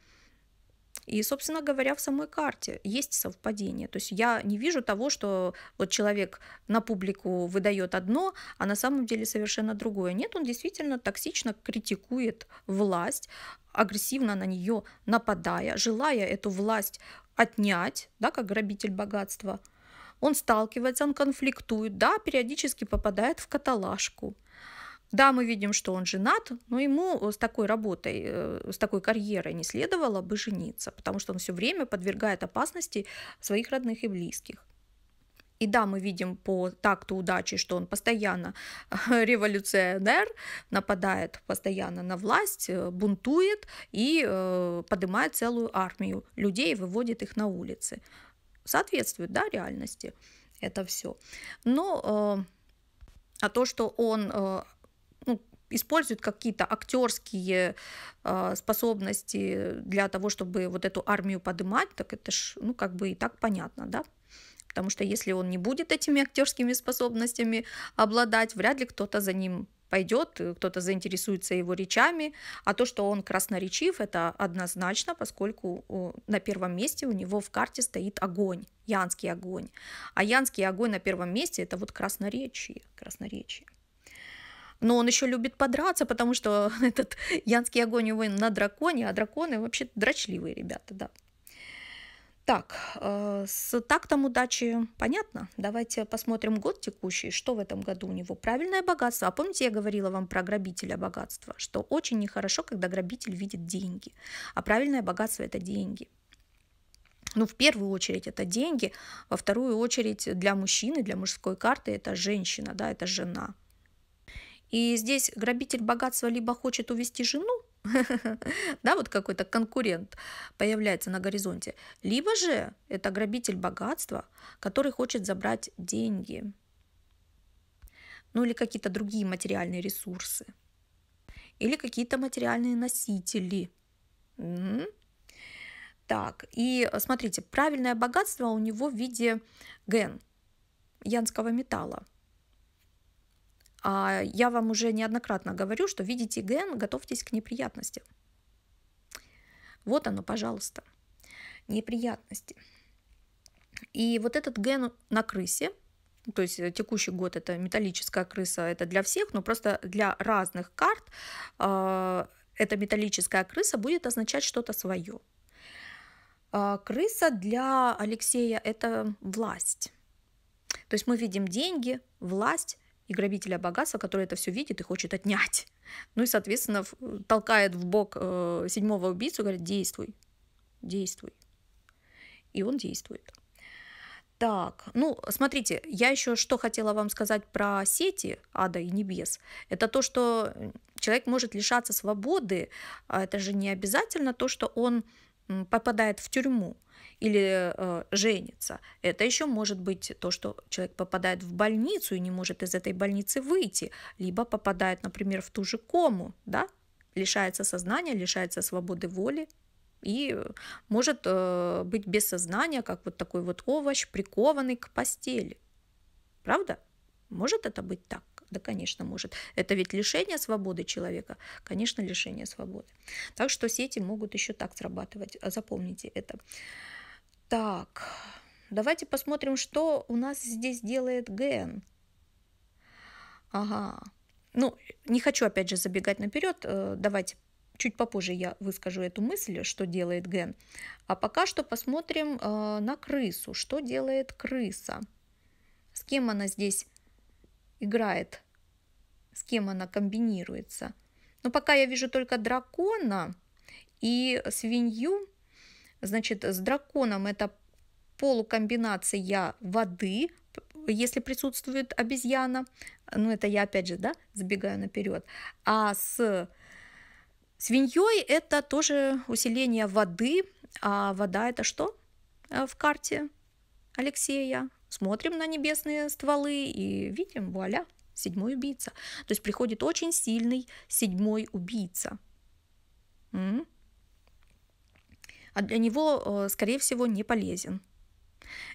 и, собственно говоря, в самой карте есть совпадение. То есть я не вижу того, что вот человек на публику выдает одно, а на самом деле совершенно другое. Нет, он действительно токсично критикует власть, агрессивно на нее нападая, желая эту власть отнять, да, как грабитель богатства – он сталкивается, он конфликтует, да, периодически попадает в каталажку. Да, мы видим, что он женат, но ему э, с такой работой, э, с такой карьерой не следовало бы жениться, потому что он все время подвергает опасности своих родных и близких. И да, мы видим по такту удачи, что он постоянно революционер, нападает постоянно на власть, э, бунтует и поднимает целую армию людей, выводит их на улицы соответствует да, реальности это все. Но э, а то, что он э, ну, использует какие-то актерские э, способности для того, чтобы вот эту армию поднимать, так это ж, ну, как бы и так понятно, да? Потому что если он не будет этими актерскими способностями обладать, вряд ли кто-то за ним пойдет, э, кто-то заинтересуется его речами, а то, что он красноречив, это однозначно, поскольку на первом месте у него в карте стоит огонь, янский огонь. А янский огонь на первом месте это вот красноречие, красноречие. Но он еще любит подраться, потому что этот янский огонь его на драконе, а драконы вообще драчливые ребята, да. Так, э, с тактом удачи понятно. Давайте посмотрим год текущий, что в этом году у него. Правильное богатство. А помните, я говорила вам про грабителя богатства, что очень нехорошо, когда грабитель видит деньги. А правильное богатство – это деньги. Ну, в первую очередь это деньги, во вторую очередь для мужчины, для мужской карты это женщина, да, это жена. И здесь грабитель богатства либо хочет увести жену, да, вот какой-то конкурент появляется на горизонте. Либо же это грабитель богатства, который хочет забрать деньги, ну или какие-то другие материальные ресурсы, или какие-то материальные носители. Угу. Так, и смотрите, правильное богатство у него в виде ген янского металла – а я вам уже неоднократно говорю, что видите ген, готовьтесь к неприятностям. Вот оно, пожалуйста, неприятности. И вот этот ген на крысе, то есть э, текущий год это металлическая крыса, это для всех, но просто для разных карт э, эта металлическая крыса будет означать что-то свое. Э, а, крыса для Алексея это власть. То есть мы видим деньги, власть, и грабителя богатства, который это все видит и хочет отнять. Ну и, соответственно, толкает в бок э, седьмого убийцу, говорит, действуй, действуй. И он действует. Так, ну, смотрите, я еще что хотела вам сказать про сети ада и небес. Это то, что человек может лишаться свободы. а Это же не обязательно то, что он попадает в тюрьму или э, женится. Это еще может быть то, что человек попадает в больницу и не может из этой больницы выйти, либо попадает, например, в ту же кому, да, лишается сознания, лишается свободы воли и может э, быть без сознания, как вот такой вот овощ, прикованный к постели. Правда? Может это быть так? Да, конечно, может. Это ведь лишение свободы человека. Конечно, лишение свободы. Так что сети могут еще так срабатывать. Запомните это. Так, давайте посмотрим, что у нас здесь делает Ген. Ага. Ну, не хочу, опять же, забегать наперед. Э, давайте чуть попозже я выскажу эту мысль, что делает Ген. А пока что посмотрим э, на крысу. Что делает крыса? С кем она здесь играет? С кем она комбинируется? Но пока я вижу только дракона и свинью, Значит, с драконом это полукомбинация воды, если присутствует обезьяна. Ну, это я опять же, да, забегаю наперед. А с свиньей это тоже усиление воды. А вода это что э, в карте Алексея? Смотрим на небесные стволы и видим, вуаля, седьмой убийца. То есть приходит очень сильный седьмой убийца а для него, э, скорее всего, не полезен.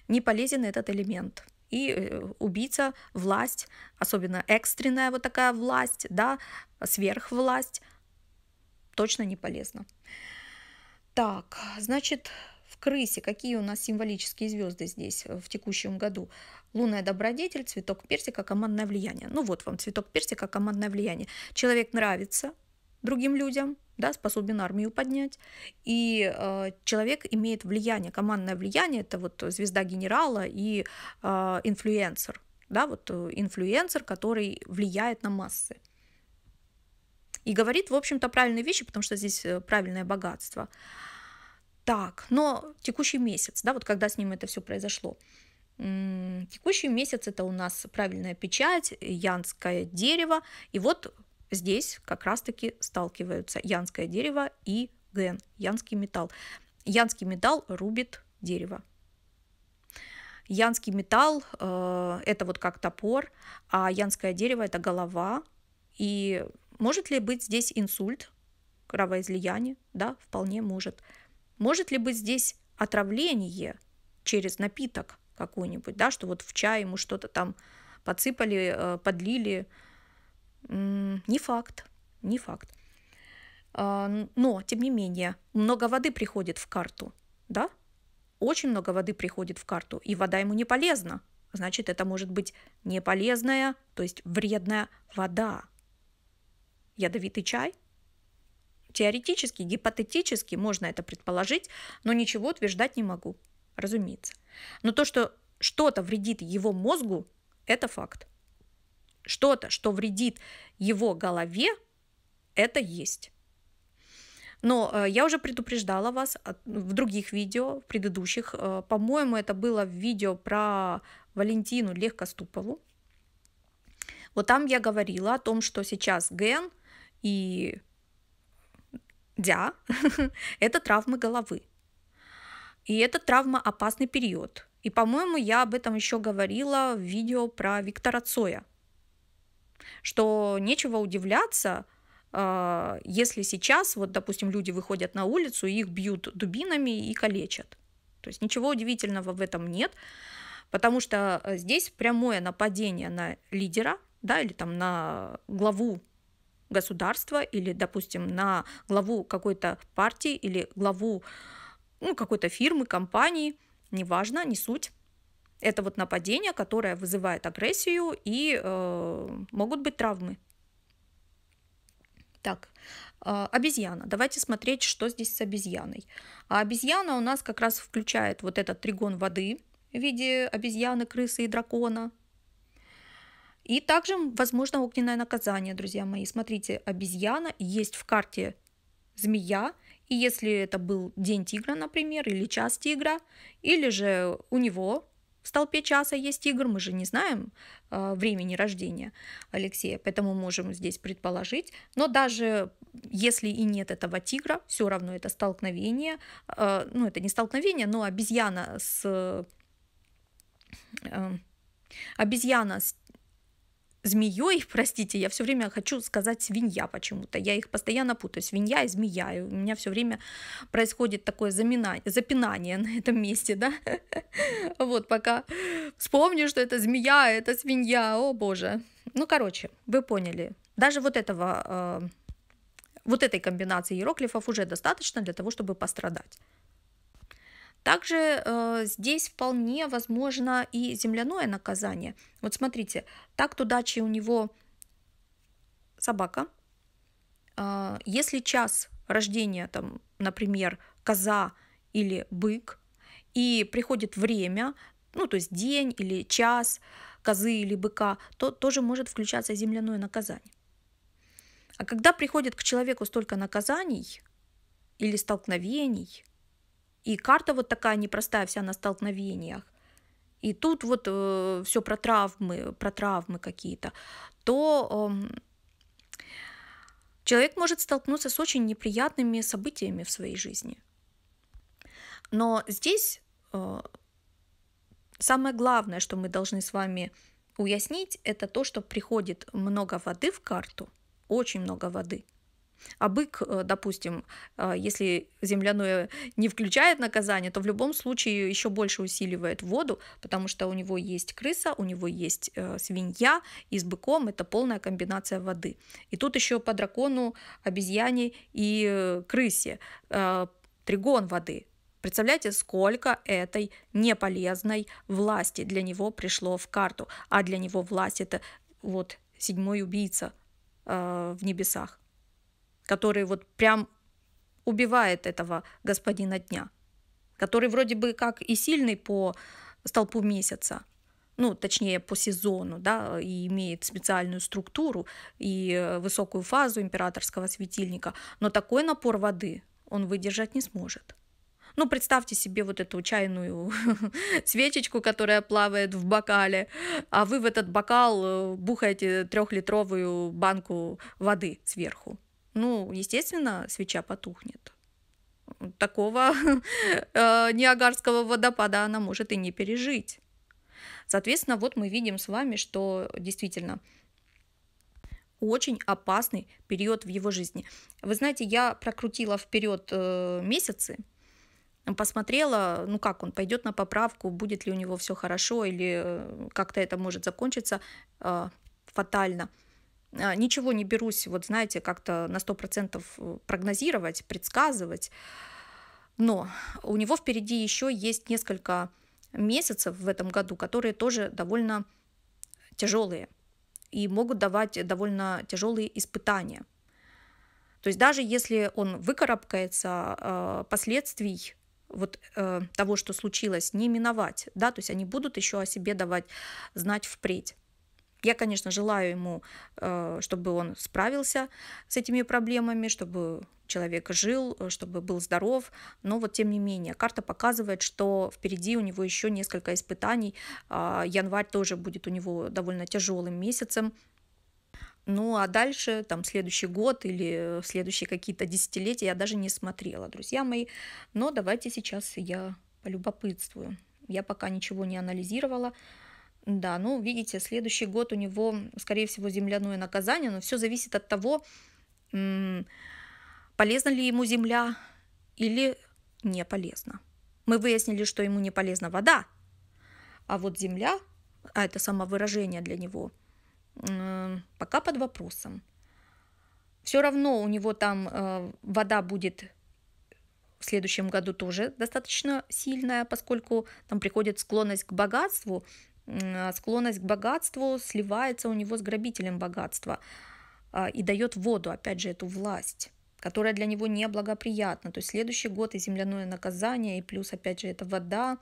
Не полезен этот элемент. И э, убийца, власть, особенно экстренная вот такая власть, да, сверхвласть, точно не полезна. Так, значит, в крысе какие у нас символические звезды здесь э, в текущем году? Лунная добродетель, цветок персика, командное влияние. Ну вот вам цветок персика, командное влияние. Человек нравится другим людям, да, способен армию поднять. И э, человек имеет влияние, командное влияние, это вот звезда генерала и э, инфлюенсер, да, вот э, инфлюенсер, который влияет на массы. И говорит, в общем-то, правильные вещи, потому что здесь э, правильное богатство. Так, но текущий месяц, да, вот когда с ним это все произошло. Текущий месяц это у нас правильная печать, янское дерево, и вот здесь как раз-таки сталкиваются янское дерево и ген, янский металл. Янский металл рубит дерево. Янский металл э, это вот как топор, а янское дерево это голова. И может ли быть здесь инсульт, кровоизлияние? Да, вполне может. Может ли быть здесь отравление через напиток какой-нибудь, да, что вот в чай ему что-то там подсыпали, э, подлили, не факт, не факт. А, но, тем не менее, много воды приходит в карту, да? Очень много воды приходит в карту, и вода ему не полезна. Значит, это может быть не полезная, то есть вредная вода. Ядовитый чай? Теоретически, гипотетически можно это предположить, но ничего утверждать не могу, разумеется. Но то, что что-то вредит его мозгу, это факт что-то, что вредит его голове, это есть. Но э, я уже предупреждала вас в других видео, в предыдущих. Э, по-моему, это было видео про Валентину Легкоступову. Вот там я говорила о том, что сейчас ген и дя – это травмы головы. И это травма опасный период. И, по-моему, я об этом еще говорила в видео про Виктора Цоя – что нечего удивляться, а, если сейчас, вот, допустим, люди выходят на улицу и их бьют дубинами и калечат. То есть ничего удивительного в этом нет, потому что э, здесь прямое нападение на лидера, да, или там на главу государства, или, допустим, на главу какой-то партии, или главу ну, какой-то фирмы, компании, неважно, не суть. Это вот нападение, которое вызывает агрессию и э, могут быть травмы. Так, э, обезьяна. Давайте смотреть, что здесь с обезьяной. А обезьяна у нас как раз включает вот этот тригон воды в виде обезьяны, крысы и дракона. И также, возможно, огненное наказание, друзья мои. Смотрите, обезьяна есть в карте змея, и если это был день тигра, например, или час тигра, или же у него в столпе часа есть тигр, мы же не знаем э, времени рождения Алексея, поэтому можем здесь предположить. Но даже если и нет этого тигра, все равно это столкновение, э, ну это не столкновение, но обезьяна с э, обезьяна с змеей, простите, я все время хочу сказать свинья почему-то. Я их постоянно путаю. Свинья и змея. И у меня все время происходит такое заминание, запинание на этом месте, да. Вот пока вспомню, что это змея, а это свинья. О боже. Ну, короче, вы поняли. Даже вот этого, э, вот этой комбинации иероглифов уже достаточно для того, чтобы пострадать. Также э, здесь вполне возможно и земляное наказание. Вот смотрите, так удачи у него собака. Э, если час рождения, там, например, коза или бык, и приходит время, ну то есть день или час козы или быка, то тоже может включаться земляное наказание. А когда приходит к человеку столько наказаний или столкновений, и карта вот такая непростая, вся на столкновениях. И тут вот э, все про травмы, про травмы какие-то, то э, человек может столкнуться с очень неприятными событиями в своей жизни. Но здесь э, самое главное, что мы должны с вами уяснить, это то, что приходит много воды в карту, очень много воды – а бык, э, допустим, э, если земляное не включает наказание, то в любом случае еще больше усиливает воду, потому что у него есть крыса, у него есть э, свинья, и с быком это полная комбинация воды. И тут еще по дракону, обезьяне и крысе тригон воды. Представляете, сколько этой неполезной власти для него пришло в карту. А для него власть это вот седьмой убийца в небесах который вот прям убивает этого господина дня, который вроде бы как и сильный по столпу месяца, ну, точнее, по сезону, да, и имеет специальную структуру и э, высокую фазу императорского светильника, но такой напор воды он выдержать не сможет. Ну, представьте себе вот эту чайную свечечку, которая плавает в бокале, а вы в этот бокал э, бухаете трехлитровую банку воды сверху ну, естественно, свеча потухнет. Такого э, Ниагарского водопада она может и не пережить. Соответственно, вот мы видим с вами, что действительно очень опасный период в его жизни. Вы знаете, я прокрутила вперед э, месяцы, посмотрела, ну как он пойдет на поправку, будет ли у него все хорошо или э, как-то это может закончиться фатально – а, ничего не берусь, вот знаете, как-то на 100% э, прогнозировать, предсказывать. Но у него впереди еще есть несколько месяцев в этом году, которые тоже довольно тяжелые и могут давать довольно тяжелые испытания. То есть даже если он выкарабкается, а, последствий вот э, того, что случилось, не миновать, да, то есть они будут еще о себе давать знать впредь. Я, конечно, желаю ему, э, чтобы он справился с этими проблемами, чтобы человек жил, э, чтобы был здоров, но вот тем не менее карта показывает, что впереди у него еще несколько испытаний. А, январь тоже будет у него довольно тяжелым месяцем, ну а дальше, там, следующий год или следующие какие-то десятилетия я даже не смотрела, друзья мои. Но давайте сейчас я полюбопытствую. Я пока ничего не анализировала, да, ну, видите, следующий год у него, скорее всего, земляное наказание, но все зависит от того, полезна ли ему земля или не полезна. Мы выяснили, что ему не полезна вода, а вот земля, а это самовыражение для него, пока под вопросом. Все равно у него там э, вода будет в следующем году тоже достаточно сильная, поскольку там приходит склонность к богатству, склонность к богатству сливается у него с грабителем богатства а, и дает воду, опять же, эту власть которая для него неблагоприятна. То есть следующий год и земляное наказание, и плюс, опять же, это вода.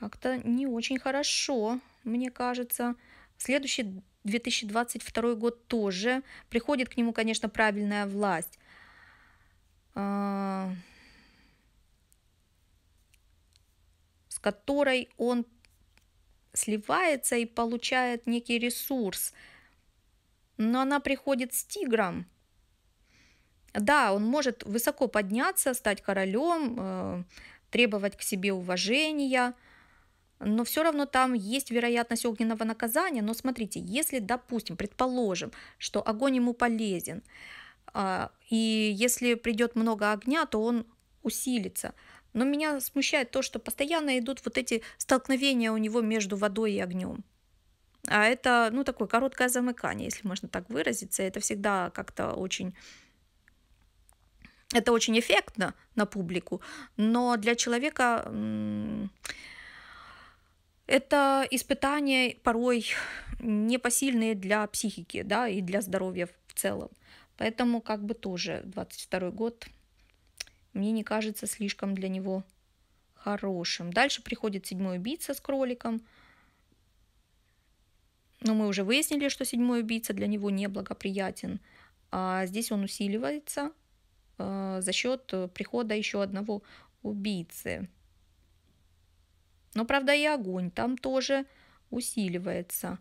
Как-то не очень хорошо, мне кажется. Следующий 2022 год тоже. Приходит к нему, конечно, правильная власть а, которой он сливается и получает некий ресурс. Но она приходит с тигром. Да, он может высоко подняться, стать королем, э, требовать к себе уважения, но все равно там есть вероятность огненного наказания. Но смотрите, если, допустим, предположим, что огонь ему полезен, а, и если придет много огня, то он усилится – но меня смущает то, что постоянно идут вот эти столкновения у него между водой и огнем. А это, ну, такое короткое замыкание, если можно так выразиться. Это всегда как-то очень... Это очень эффектно на публику, но для человека это испытания порой непосильные для психики, да, и для здоровья в целом. Поэтому как бы тоже 22 год мне не кажется слишком для него хорошим. Дальше приходит седьмой убийца с кроликом. Но мы уже выяснили, что седьмой убийца для него неблагоприятен. А здесь он усиливается э, за счет э, прихода еще одного убийцы. Но, правда, и огонь там тоже усиливается.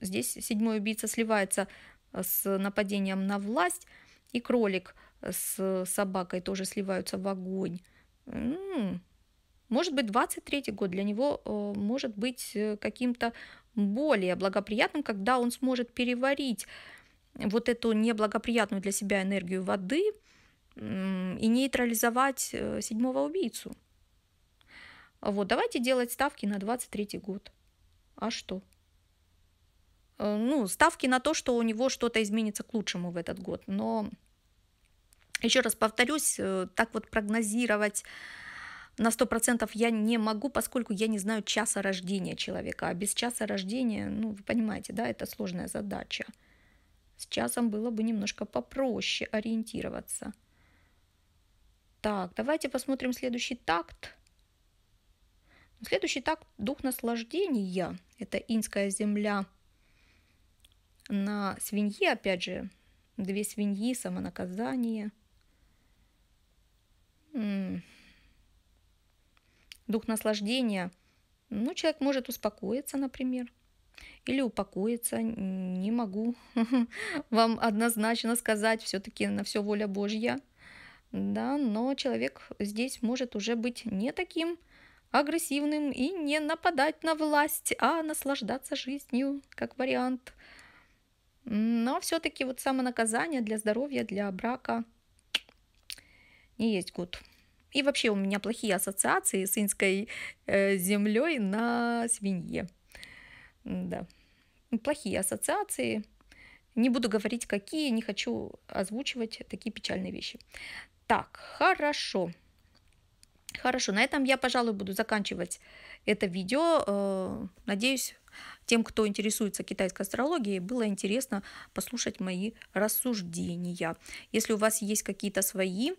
Здесь седьмой убийца сливается э, с нападением на власть, и кролик с собакой тоже сливаются в огонь. Может быть, 23-й год для него э, может быть э, каким-то более благоприятным, когда он сможет переварить вот эту неблагоприятную для себя энергию воды и нейтрализовать э, седьмого убийцу. Вот, давайте делать ставки на 23-й год. А что? Ну, ставки на то, что у него что-то изменится к лучшему в этот год, но еще раз повторюсь, э, так вот прогнозировать на 100% я не могу, поскольку я не знаю часа рождения человека. А без часа рождения, ну, вы понимаете, да, это сложная задача. С часом было бы немножко попроще ориентироваться. Так, давайте посмотрим следующий такт. Следующий такт – дух наслаждения. Это инская земля на свинье, опять же, две свиньи, самонаказание – дух наслаждения, ну, человек может успокоиться, например, или упокоиться, не могу вам однозначно сказать, все-таки на все воля Божья, да, но человек здесь может уже быть не таким агрессивным и не нападать на власть, а наслаждаться жизнью, как вариант. Но все-таки вот самонаказание для здоровья, для брака – не есть гуд И вообще у меня плохие ассоциации с инской э, землей на свинье. Да. Плохие ассоциации. Не буду говорить, какие, не хочу озвучивать такие печальные вещи. Так, хорошо. Хорошо, на этом я, пожалуй, буду заканчивать это видео. Э, надеюсь, тем, кто интересуется китайской астрологией, было интересно послушать мои рассуждения. Если у вас есть какие-то свои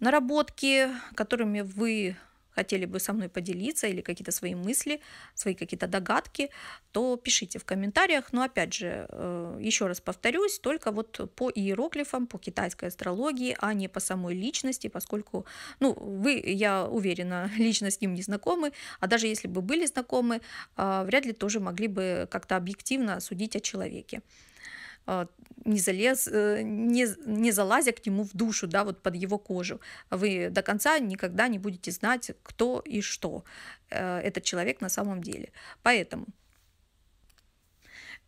наработки, которыми вы хотели бы со мной поделиться или какие-то свои мысли, свои какие-то догадки, то пишите в комментариях. Но опять же, э, еще раз повторюсь, только вот по иероглифам, по китайской астрологии, а не по самой личности, поскольку, ну, вы, я уверена, лично с ним не знакомы, а даже если бы были знакомы, э, вряд ли тоже могли бы как-то объективно судить о человеке. А, не, залез, э, не, не залазя к нему в душу, да, вот под его кожу. Вы до конца никогда не будете знать, кто и что э, этот человек на самом деле. Поэтому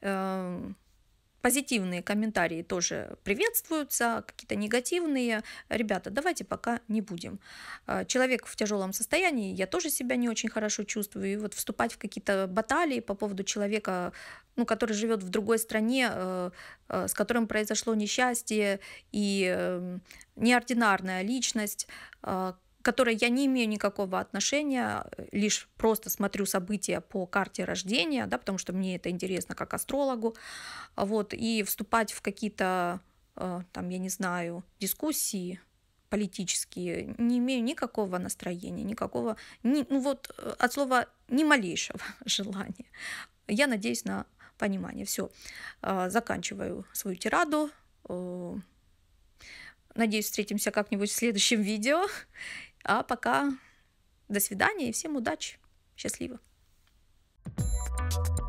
эм, Позитивные комментарии тоже приветствуются, какие-то негативные. Ребята, давайте пока не будем. А, человек в тяжелом состоянии, я тоже себя не очень хорошо чувствую. И вот вступать в какие-то баталии по поводу человека, ну, который живет в другой стране, э, э, с которым произошло несчастье и э, неординарная личность, а, которой я не имею никакого отношения, э, лишь просто смотрю события по карте рождения, да, потому что мне это интересно как астрологу, вот, и вступать в какие-то, э, там, я не знаю, дискуссии политические, не имею никакого настроения, никакого, ни, ну вот э, от слова ни малейшего желания. Я надеюсь на понимание. Все, а, заканчиваю свою тираду. Надеюсь, встретимся как-нибудь в следующем видео. А пока до свидания и всем удачи. Счастливо. thank you